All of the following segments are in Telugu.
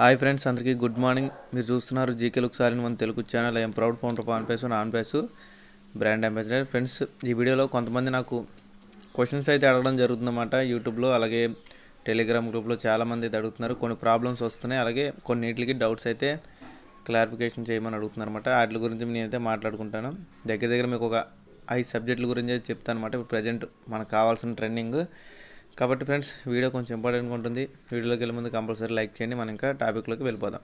హాయ్ ఫ్రెండ్స్ అందరికీ గుడ్ మార్నింగ్ మీరు చూస్తున్నారు జీకే లుక్ సారీ మన Telugu channel I'm proud founder on పేసు ఆన్ పేసు బ్రాండ్ అంబాసిడర్ ఫ్రెండ్స్ ఈ వీడియోలో కొంతమంది నాకు క్వశ్చన్స్ అయితే అడగడం జరుగుతుందన్నమాట యూట్యూబ్లో అలాగే టెలిగ్రామ్ గ్రూప్లో చాలామంది అయితే అడుగుతున్నారు కొన్ని ప్రాబ్లమ్స్ వస్తున్నాయి అలాగే కొన్నిటికి డౌట్స్ అయితే క్లారిఫికేషన్ చేయమని అడుగుతున్నారు అనమాట వాటి గురించి నేనైతే మాట్లాడుకుంటాను దగ్గర దగ్గర మీకు ఒక ఐదు సబ్జెక్టుల గురించి అయితే చెప్తాను అనమాట ఇప్పుడు ప్రజెంట్ మనకు కావాల్సిన ట్రెండింగ్ కాబట్టి ఫ్రెండ్స్ వీడియో కొంచెం ఇంపార్టెంట్గా ఉంటుంది వీడియోలోకి వెళ్ళే ముందు కంపల్సరీ లైక్ చేయండి మనం ఇంకా టాపిక్లోకి వెళ్ళిపోదాం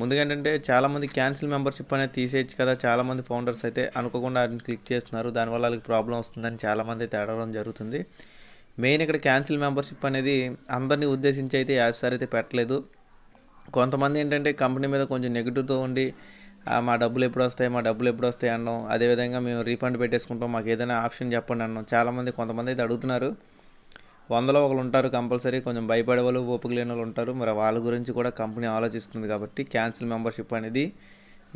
ముందుగా ఏంటంటే చాలామంది క్యాన్సిల్ మెంబర్షిప్ అనేది తీసేయచ్చు కదా చాలామంది ఫౌండర్స్ అయితే అనుకోకుండా వాటిని క్లిక్ చేస్తున్నారు దానివల్ల వాళ్ళకి ప్రాబ్లం వస్తుందని చాలామంది అయితే అడగడం జరుగుతుంది మెయిన్ ఇక్కడ క్యాన్సిల్ మెంబర్షిప్ అనేది అందరినీ ఉద్దేశించి అయితే యాసారి అయితే పెట్టలేదు కొంతమంది ఏంటంటే కంపెనీ మీద కొంచెం నెగిటివ్తో ఉండి మా డబ్బులు ఎప్పుడు వస్తాయి మా డబ్బులు ఎప్పుడు వస్తాయి అనడం అదేవిధంగా మేము రీఫండ్ పెట్టేసుకుంటాం మాకు ఏదైనా ఆప్షన్ చెప్పండి అన్నాం చాలామంది కొంతమంది అయితే అడుగుతున్నారు వందలో ఒకరు ఉంటారు కంపల్సరీ కొంచెం భయపడే వాళ్ళు ఓపిక లేని వాళ్ళు ఉంటారు మరి వాళ్ళ గురించి కూడా కంపెనీ ఆలోచిస్తుంది కాబట్టి క్యాన్సిల్ మెంబర్షిప్ అనేది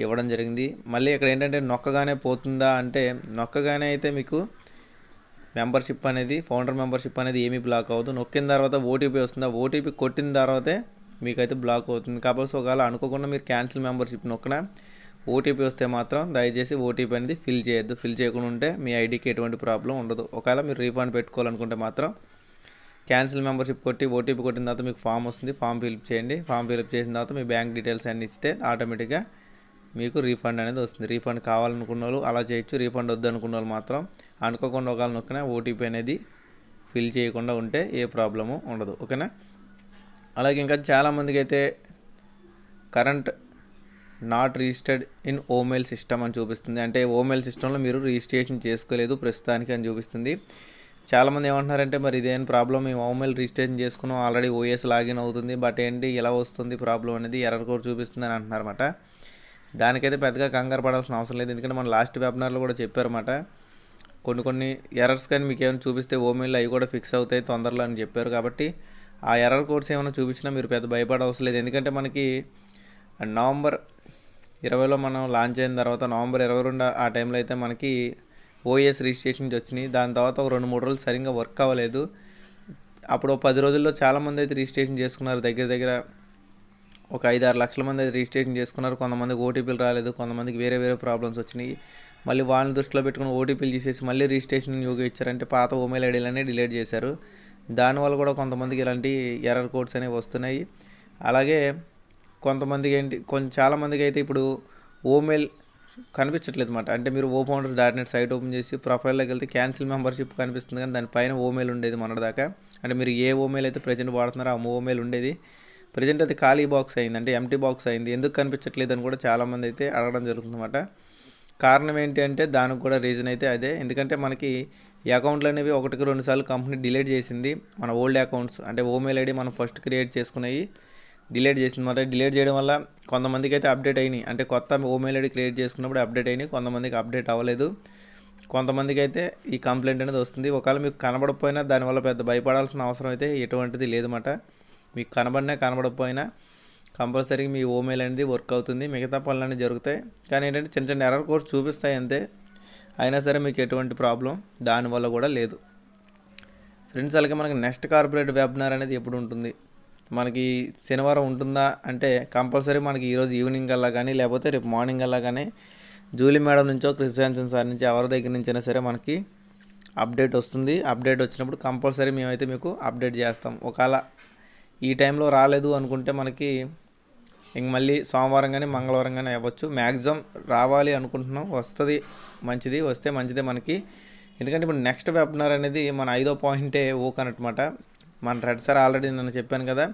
ఇవ్వడం జరిగింది మళ్ళీ ఇక్కడ ఏంటంటే నొక్కగానే పోతుందా అంటే నొక్కగానే అయితే మీకు మెంబర్షిప్ అనేది ఫౌండర్ మెంబర్షిప్ అనేది ఏమీ బ్లాక్ అవ్వదు నొక్కిన తర్వాత ఓటీపీ వస్తుందా ఓటీపీ కొట్టిన తర్వాతే మీకైతే బ్లాక్ అవుతుంది కాబట్టి ఒకవేళ అనుకోకుండా మీరు క్యాన్సిల్ మెంబర్షిప్ నొక్కన ఓటీపీ వస్తే మాత్రం దయచేసి ఓటీపీ అనేది ఫిల్ చేయొద్దు ఫిల్ చేయకుండా ఉంటే మీ ఐడికి ఎటువంటి ప్రాబ్లం ఉండదు ఒకవేళ మీరు రీఫండ్ పెట్టుకోవాలనుకుంటే మాత్రం క్యాన్సిల్ మెంబర్షిప్ కొట్టి ఓటీపీ కొట్టిన తర్వాత మీకు ఫామ్ వస్తుంది ఫామ్ ఫిల్ప్ చేయండి ఫామ్ ఫిల్అప్ చేసిన తర్వాత మీ బ్యాంక్ డీటెయిల్స్ అన్ని ఇస్తే ఆటోమేటిక్గా మీకు రీఫండ్ అనేది వస్తుంది రీఫండ్ కావాలనుకున్న వాళ్ళు అలా చేయొచ్చు రీఫండ్ వద్దనుకున్న వాళ్ళు మాత్రం అనుకోకుండా ఒకవేళ నొక్కిన ఓటీపీ అనేది ఫిల్ చేయకుండా ఉంటే ఏ ప్రాబ్లము ఉండదు ఓకేనా అలాగే ఇంకా చాలామందికి అయితే కరెంట్ నాట్ రిజిస్టర్డ్ ఇన్ ఓమెయిల్ సిస్టమ్ అని చూపిస్తుంది అంటే ఓమెయిల్ సిస్టంలో మీరు రిజిస్ట్రేషన్ చేసుకోలేదు ప్రస్తుతానికి అని చూపిస్తుంది చాలామంది ఏమంటున్నారంటే మరి ఇదేం ప్రాబ్లం మేము ఓమెల్ రిజిస్ట్రేషన్ చేసుకున్నాం ఆల్రెడీ ఓఎస్ లాగిన్ అవుతుంది బట్ ఏంటి ఎలా వస్తుంది ప్రాబ్లం అనేది ఎర్ర కోడ్ చూపిస్తుంది అని అంటున్నారన్నమాట దానికైతే పెద్దగా కంగారు పడాల్సిన అవసరం లేదు ఎందుకంటే మన లాస్ట్ వెబినార్లో కూడా చెప్పారన్నమాట కొన్ని కొన్ని ఎర్రర్స్ కానీ మీకు ఏమైనా చూపిస్తే ఓమెల్ అవి కూడా ఫిక్స్ అవుతాయి తొందరలో అని చెప్పారు కాబట్టి ఆ ఎర్రర్ కోర్స్ ఏమైనా చూపించినా మీరు పెద్ద భయపడ అవసరం లేదు ఎందుకంటే మనకి నవంబర్ ఇరవైలో మనం లాంచ్ అయిన తర్వాత నవంబర్ ఇరవై రెండు ఆ టైంలో అయితే మనకి ఓఎస్ రిజిస్ట్రేషన్ వచ్చినాయి దాని తర్వాత ఒక రెండు మూడు రోజులు సరిగ్గా వర్క్ అవ్వలేదు అప్పుడు పది రోజుల్లో చాలామంది అయితే రిజిస్ట్రేషన్ చేసుకున్నారు దగ్గర దగ్గర ఒక ఐదు ఆరు లక్షల మంది అయితే రిజిస్ట్రేషన్ చేసుకున్నారు కొంతమందికి ఓటీపీలు రాలేదు కొంతమందికి వేరే వేరే ప్రాబ్లమ్స్ వచ్చినాయి మళ్ళీ వాళ్ళని దృష్టిలో పెట్టుకుని ఓటీపీలు చేసేసి మళ్ళీ రిజిస్ట్రేషన్ యోగా ఇచ్చారంటే పాత ఓమెయిల్ ఐడీలనే డిలీట్ చేశారు దానివల్ల కూడా కొంతమందికి ఇలాంటి ఎర్రర్ కోడ్స్ అనేవి వస్తున్నాయి అలాగే కొంతమందికి ఏంటి కొంచెం చాలామందికి అయితే ఇప్పుడు ఓమెయిల్ కనిపించట్లేదు అనమాట అంటే మీరు O founders dot net site open చేసి ప్రొఫైల్లోకి వెళ్తే క్యాన్సిల్ మెంబర్షిప్ కనిపిస్తుంది కానీ దానిపైన ఓమెయిల్ ఉండేది మొన్నటిదాకా అంటే మీరు ఏ ఓమెయిల్ అయితే ప్రజెంట్ వాడుతున్నారో ఆ ఓమెయిల్ ఉండేది ప్రజెంట్ అది ఖాళీ బాక్స్ అయింది అంటే ఎంటీ బాక్స్ అయింది ఎందుకు కనిపించట్లేదు అని కూడా చాలామంది అయితే అడగడం జరుగుతుంది అనమాట కారణం ఏంటి అంటే దానికి కూడా రీజన్ అయితే అదే ఎందుకంటే మనకి ఈ అకౌంట్లు అనేవి ఒకటికి రెండుసార్లు కంపెనీ డిలీట్ చేసింది మన ఓల్డ్ అకౌంట్స్ అంటే ఓమెయిల్ ఐడి మనం ఫస్ట్ క్రియేట్ చేసుకున్నాయి డిలేట్ చేసింది మరి డిలేట్ చేయడం వల్ల కొంతమందికి అయితే అప్డేట్ అయినాయి అంటే కొత్త ఓమెయిల్ ఐడి క్రియేట్ చేసుకున్నప్పుడు అప్డేట్ అయినాయి కొంతమందికి అప్డేట్ అవ్వలేదు కొంతమందికి అయితే ఈ కంప్లైంట్ అనేది వస్తుంది ఒకవేళ మీకు కనబడకపోయినా దానివల్ల పెద్ద భయపడాల్సిన అవసరం అయితే ఎటువంటిది లేదన్నమాట మీకు కనబడినా కనబడకపోయినా కంపల్సరీగా మీ ఓమెయిల్ అనేది వర్క్ అవుతుంది మిగతా పనులన్నీ జరుగుతాయి కానీ ఏంటంటే చిన్న చిన్న ఎర్ర కోర్స్ చూపిస్తాయి అంతే అయినా సరే మీకు ఎటువంటి ప్రాబ్లం దానివల్ల కూడా లేదు ఫ్రెండ్స్ అలాగే మనకి నెక్స్ట్ కార్పొరేట్ వెబినార్ అనేది ఎప్పుడు ఉంటుంది మనకి శనివారం ఉంటుందా అంటే కంపల్సరీ మనకి ఈరోజు ఈవినింగ్ అలా కానీ లేకపోతే రేపు మార్నింగ్ అలా కానీ జూలీ మేడం నుంచో క్రిస్టియాన్సన్ సార్ నుంచి ఎవరి దగ్గర నుంచైనా సరే మనకి అప్డేట్ వస్తుంది అప్డేట్ వచ్చినప్పుడు కంపల్సరీ మేమైతే మీకు అప్డేట్ చేస్తాం ఒకవేళ ఈ టైంలో రాలేదు అనుకుంటే మనకి ఇంక మళ్ళీ సోమవారం కానీ మంగళవారం కానీ అవ్వచ్చు మ్యాక్సిమం రావాలి అనుకుంటున్నాం వస్తుంది మంచిది వస్తే మంచిదే మనకి ఎందుకంటే ఇప్పుడు నెక్స్ట్ వెబినార్ అనేది మన ఐదో పాయింటే ఓక్ అనమాట మన రెడ్ సార్ ఆల్రెడీ నేను చెప్పాను కదా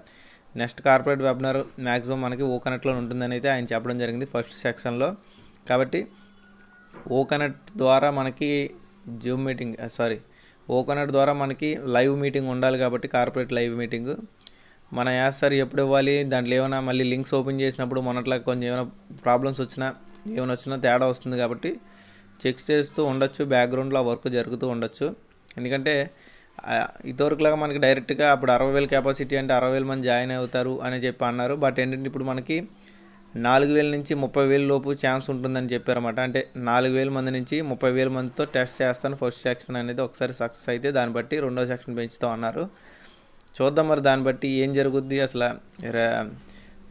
నెక్స్ట్ కార్పొరేట్ వెబినార్ మ్యాక్సిమం మనకి ఓ కనెక్ట్లో ఉంటుందని అయితే ఆయన చెప్పడం జరిగింది ఫస్ట్ సెక్షన్లో కాబట్టి ఓ కనెక్ట్ ద్వారా మనకి Zoom meeting sorry O connect ద్వారా మనకి లైవ్ మీటింగ్ ఉండాలి కాబట్టి కార్పొరేట్ లైవ్ మీటింగ్ మన యాస్ సార్ ఎప్పుడు ఇవ్వాలి దాంట్లో ఏమైనా మళ్ళీ లింక్స్ ఓపెన్ చేసినప్పుడు మొన్నట్లా కొంచెం ఏమైనా ప్రాబ్లమ్స్ వచ్చినా ఏమైనా వచ్చినా తేడా వస్తుంది కాబట్టి చెక్ చేస్తూ ఉండొచ్చు బ్యాక్గ్రౌండ్లో ఆ వర్క్ జరుగుతూ ఉండొచ్చు ఎందుకంటే ఇదివరకులాగా మనకి డైరెక్ట్గా అప్పుడు అరవై వేల కెపాసిటీ అంటే అరవై వేల మంది జాయిన్ అవుతారు అని చెప్పి అన్నారు బట్ ఏంటంటే ఇప్పుడు మనకి నాలుగు వేల నుంచి ముప్పై వేల లోపు ఛాన్స్ ఉంటుందని చెప్పారన్నమాట అంటే నాలుగు వేల మంది నుంచి ముప్పై వేల మందితో టెస్ట్ చేస్తాను ఫస్ట్ సెక్షన్ అనేది ఒకసారి సక్సెస్ అయితే దాన్ని బట్టి రెండో సెక్షన్ పెంచుతాం అన్నారు చూద్దాం మరి దాన్ని బట్టి ఏం జరుగుద్ది అసలు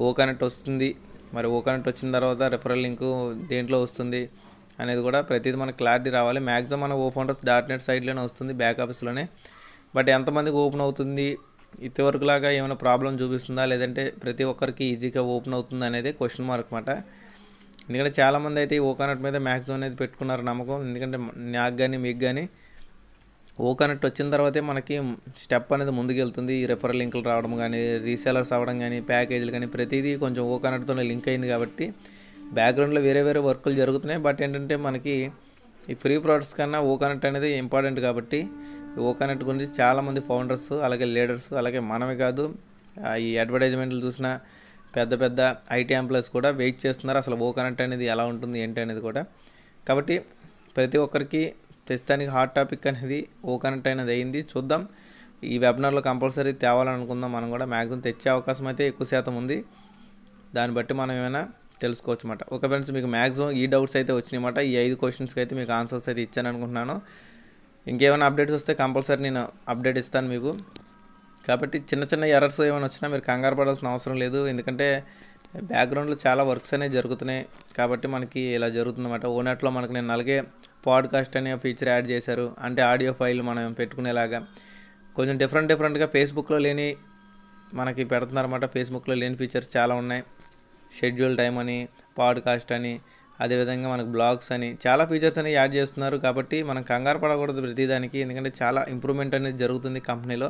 ఓ కనెక్ట్ వస్తుంది మరి ఓ కనెక్ట్ వచ్చిన తర్వాత రిఫరల్ లింకు దేంట్లో వస్తుంది అనేది కూడా ప్రతిదీ మనకు క్లారిటీ రావాలి మ్యాక్సిమం మన ఓ ఫౌండర్స్ డాట్ నెట్ సైట్లోనే వస్తుంది బ్యాక్ ఆఫీస్లోనే బట్ ఎంతమందికి ఓపెన్ అవుతుంది లాగా ఏమైనా ప్రాబ్లం చూపిస్తుందా లేదంటే ప్రతి ఒక్కరికి ఈజీగా ఓపెన్ అవుతుంది అనేది క్వశ్చన్ మార్క్ అనమాట ఎందుకంటే చాలామంది అయితే ఈ ఓకానట్ మీద మ్యాక్సిమం అనేది పెట్టుకున్నారు నమ్మకం ఎందుకంటే నాకు కానీ మీకు కానీ ఓకానట్ వచ్చిన తర్వాతే మనకి స్టెప్ అనేది ముందుకెళ్తుంది ఈ రెఫరల్ లింకులు రావడం కానీ రీసెలర్స్ అవ్వడం కానీ ప్యాకేజీలు కానీ ప్రతిదీ కొంచెం ఓకానట్తోనే లింక్ అయింది కాబట్టి బ్యాక్గ్రౌండ్లో వేరే వేరే వర్కులు జరుగుతున్నాయి బట్ ఏంటంటే మనకి ఈ ఫ్రీ ప్రోడక్ట్స్ కన్నా ఓకానట్ అనేది ఇంపార్టెంట్ కాబట్టి ఓకానెట్ గురించి చాలామంది ఫౌండర్స్ అలాగే లీడర్స్ అలాగే మనమే కాదు ఈ అడ్వర్టైజ్మెంట్లు చూసిన పెద్ద పెద్ద ఐటీ ఎంప్లాయీస్ కూడా వెయిట్ చేస్తున్నారు అసలు ఓకానెట్ అనేది ఎలా ఉంటుంది ఏంటి అనేది కూడా కాబట్టి ప్రతి ఒక్కరికి ప్రస్తుతానికి హాట్ టాపిక్ అనేది ఓకానెట్ అనేది అయింది చూద్దాం ఈ వెబినార్లో కంపల్సరీ తేవాలనుకుందాం మనం కూడా మ్యాక్సిమం తెచ్చే అవకాశం అయితే ఎక్కువ శాతం ఉంది దాన్ని బట్టి మనం ఏమైనా తెలుసుకోవచ్చు అనమాట ఓకే ఫ్రెండ్స్ మీకు మ్యాక్సిమం ఈ డౌట్స్ అయితే వచ్చినాయి అన్నమాట ఈ ఐదు క్వశ్చన్స్కి అయితే మీకు ఆన్సర్స్ అయితే ఇచ్చాను అనుకుంటున్నాను ఇంకేమైనా అప్డేట్స్ వస్తే కంపల్సరీ నేను అప్డేట్ ఇస్తాను మీకు కాబట్టి చిన్న చిన్న ఎర్రర్స్ ఏమైనా వచ్చినా మీరు కంగారు పడాల్సిన అవసరం లేదు ఎందుకంటే బ్యాక్గ్రౌండ్లో చాలా వర్క్స్ అనేవి జరుగుతున్నాయి కాబట్టి మనకి ఇలా జరుగుతుందన్నమాట ఓనెట్లో e మనకి నేను అలాగే పాడ్కాస్ట్ అనే ఫీచర్ యాడ్ చేశారు అంటే ఆడియో ఫైల్ మనం పెట్టుకునేలాగా కొంచెం డిఫరెంట్ డిఫరెంట్గా ఫేస్బుక్లో లేని మనకి పెడుతున్నారన్నమాట ఫేస్బుక్లో లేని ఫీచర్స్ చాలా ఉన్నాయి షెడ్యూల్ టైం అని పాడ్కాస్ట్ అని అదేవిధంగా మనకు బ్లాగ్స్ అని చాలా ఫీచర్స్ అనేవి యాడ్ చేస్తున్నారు కాబట్టి మనం కంగారు పడకూడదు ప్రతిదానికి ఎందుకంటే చాలా ఇంప్రూవ్మెంట్ అనేది జరుగుతుంది కంపెనీలో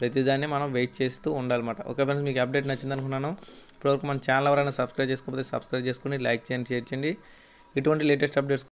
ప్రతిదాన్ని మనం వెయిట్ చేస్తూ ఉండాలన్నమాట ఓకే ఫ్రెండ్స్ మీకు అప్డేట్ నచ్చింది అనుకున్నాను ఇప్పటివరకు మన ఛానల్ ఎవరైనా సబ్స్క్రైబ్ చేసుకోకపోతే సబ్స్క్రైబ్ చేసుకుని లైక్ చేయండి షేర్ చేయండి ఇటువంటి లేటెస్ట్ అప్డేట్స్